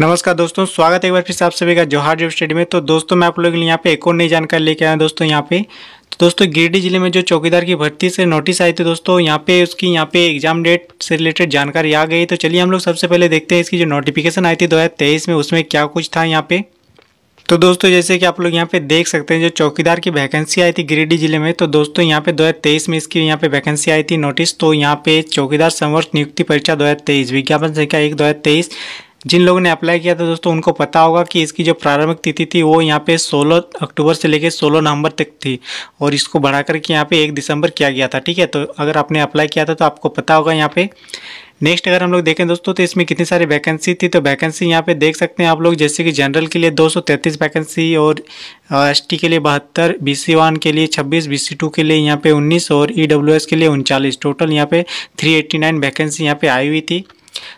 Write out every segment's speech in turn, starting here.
नमस्कार दोस्तों स्वागत है एक बार फिर से आप सभी का जोहार जॉब स्टडी में तो दोस्तों मैं आप लोगों के लिए यहाँ पे एक और नई जानकारी लेके आया दोस्तों यहाँ पे तो दोस्तों गिरडी जिले में जो चौकीदार की भर्ती से नोटिस आई थी दोस्तों यहाँ पे उसकी यहाँ पे एग्जाम डेट से रिलेटेड जानकारी आ गई तो चलिए हम लोग सबसे पहले देखते हैं इसकी जो नोटिफिकेशन आई थी दो में उसमें क्या कुछ था यहाँ पे तो दोस्तों जैसे कि आप लोग यहाँ पे देख सकते हैं जो चौकीदार की वैकेंसी आई थी गिरिडीह जिले में तो दोस्तों यहाँ पे 2023 में इसकी यहाँ पे वैकेंसी आई थी नोटिस तो यहाँ पे चौकीदार संवर्ष नियुक्ति परीक्षा 2023 विज्ञापन संख्या एक दो जिन लोगों ने अप्लाई किया था दोस्तों उनको पता होगा कि इसकी जो प्रारंभिक तिथि थी वो यहाँ पे 16 अक्टूबर से लेकर 16 नवंबर तक थी और इसको बढ़ा करके यहाँ पे 1 दिसंबर किया गया था ठीक है तो अगर आपने अप्लाई किया था तो आपको पता होगा यहाँ पे नेक्स्ट अगर हम लोग देखें दोस्तों तो इसमें कितनी सारी वैकेंसी थी तो वैकेंसी यहाँ पे देख सकते हैं आप लोग जैसे कि जनरल के लिए 233 वैकेंसी और एसटी के लिए बहत्तर बी वन के लिए 26 बी टू के लिए यहाँ पे 19 और ईडब्ल्यूएस e के लिए उनचालीस टोटल यहाँ पे 389 वैकेंसी यहाँ पे आई हुई थी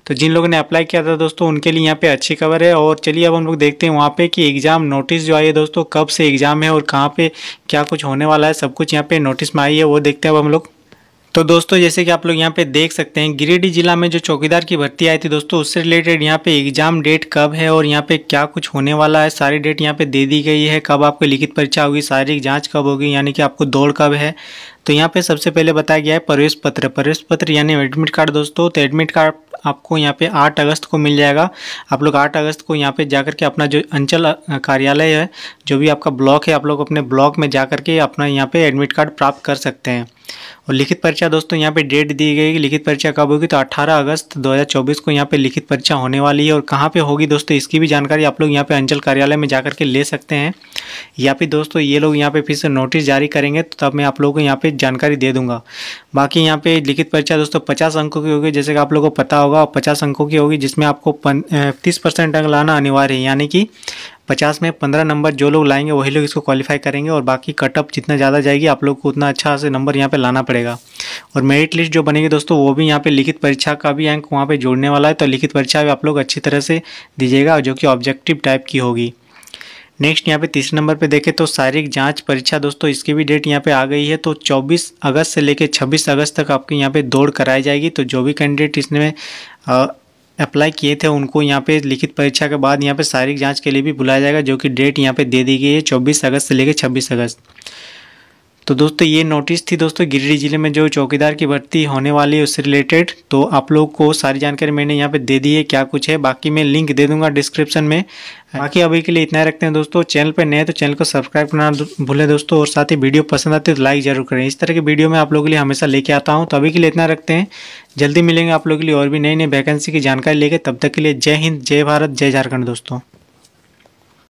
तो जिन लोगों ने अप्लाई किया था दोस्तों उनके लिए यहाँ पे अच्छी खबर है और चलिए अब हम लोग देखते हैं वहाँ पे कि एग्ज़ाम नोटिस जो आई है दोस्तों कब से एग्ज़ाम है और कहाँ पे क्या कुछ होने वाला है सब कुछ यहाँ पे नोटिस में आई है वो देखते हैं अब हम लोग तो दोस्तों जैसे कि आप लोग यहाँ पे देख सकते हैं गिरिडीह जिला में जो चौकीदार की भर्ती आई थी दोस्तों उससे रिलेटेड यहाँ पे एग्जाम डेट कब है और यहाँ पे क्या कुछ होने वाला है सारी डेट यहाँ पे दे दी गई है कब आपको लिखित परीक्षा होगी शारीरिक जांच कब होगी यानी कि आपको दौड़ कब है तो यहाँ पे सबसे पहले बताया गया है प्रवेश पत्र प्रवेश पत्र यानी एडमिट कार्ड दोस्तों तो एडमिट कार्ड आपको यहाँ पे 8 अगस्त को मिल जाएगा आप लोग 8 अगस्त को यहाँ पे जाकर के अपना जो अंचल कार्यालय है जो भी आपका ब्लॉक है आप लोग अपने ब्लॉक में जा के अपना यहाँ पे एडमिट कार्ड प्राप्त कर सकते हैं और लिखित परीक्षा दोस्तों यहाँ पे डेट दी गई कि लिखित परीक्षा कब होगी तो 18 अगस्त 2024 को यहाँ पे लिखित परीक्षा होने वाली है और कहाँ पे होगी दोस्तों इसकी भी जानकारी आप लोग यहाँ पे अंचल कार्यालय में जाकर के ले सकते हैं या फिर दोस्तों ये लोग यहाँ पे फिर से नोटिस जारी करेंगे तो तब मैं आप लोगों को यहाँ पे जानकारी दे दूंगा बाकी यहाँ पे लिखित परीक्षा दोस्तों पचास अंकों की होगी जैसे कि आप लोगों को पता होगा और पचास अंकों की होगी जिसमें आपको पन तीस परसेंट अंक लाना अनिवार्य है यानी कि पचास में पंद्रह नंबर जो लोग लाएंगे वही लोग इसको क्वालिफाई करेंगे और बाकी कटअप जितना ज़्यादा जाएगी आप लोग को उतना अच्छा से नंबर यहाँ पे लाना पड़ेगा और मेरिट लिस्ट जो बनेगी दोस्तों वो भी यहाँ पे लिखित परीक्षा का भी अंक वहाँ पे जोड़ने वाला है तो लिखित परीक्षा भी आप लोग अच्छी तरह से दीजिएगा जो कि ऑब्जेक्टिव टाइप की होगी नेक्स्ट यहाँ पे तीसरे नंबर पे देखें तो शारीरिक जांच परीक्षा दोस्तों इसकी भी डेट यहाँ पे आ गई है तो 24 अगस्त से लेकर 26 अगस्त तक आपके यहाँ पे दौड़ कराई जाएगी तो जो भी कैंडिडेट इसमें अप्लाई किए थे उनको यहाँ पे लिखित परीक्षा के बाद यहाँ पे शारीरिक जाँच के लिए भी बुलाया जाएगा जो कि डेट यहाँ पर दे दी गई है चौबीस अगस्त से लेकर छब्बीस अगस्त तो दोस्तों ये नोटिस थी दोस्तों गिरिडीह जिले में जो चौकीदार की भर्ती होने वाली है उससे रिलेटेड तो आप लोग को सारी जानकारी मैंने यहाँ पे दे दी है क्या कुछ है बाकी मैं लिंक दे दूंगा डिस्क्रिप्शन में बाकी अभी के लिए इतना ही रखते हैं दोस्तों चैनल पे नए तो चैनल को सब्सक्राइब करना भूलें दोस्तों और साथ ही वीडियो पसंद आती है तो लाइक जरूर करें इस तरह की वीडियो मैं आप लोगों के लिए हमेशा लेके आता हूँ तो अभी के लिए इतना रखते हैं जल्दी मिलेंगे आप लोगों के लिए और भी नई नई वैकेंसी की जानकारी लेकर तब तक के लिए जय हिंद जय भारत जय झारखंड दोस्तों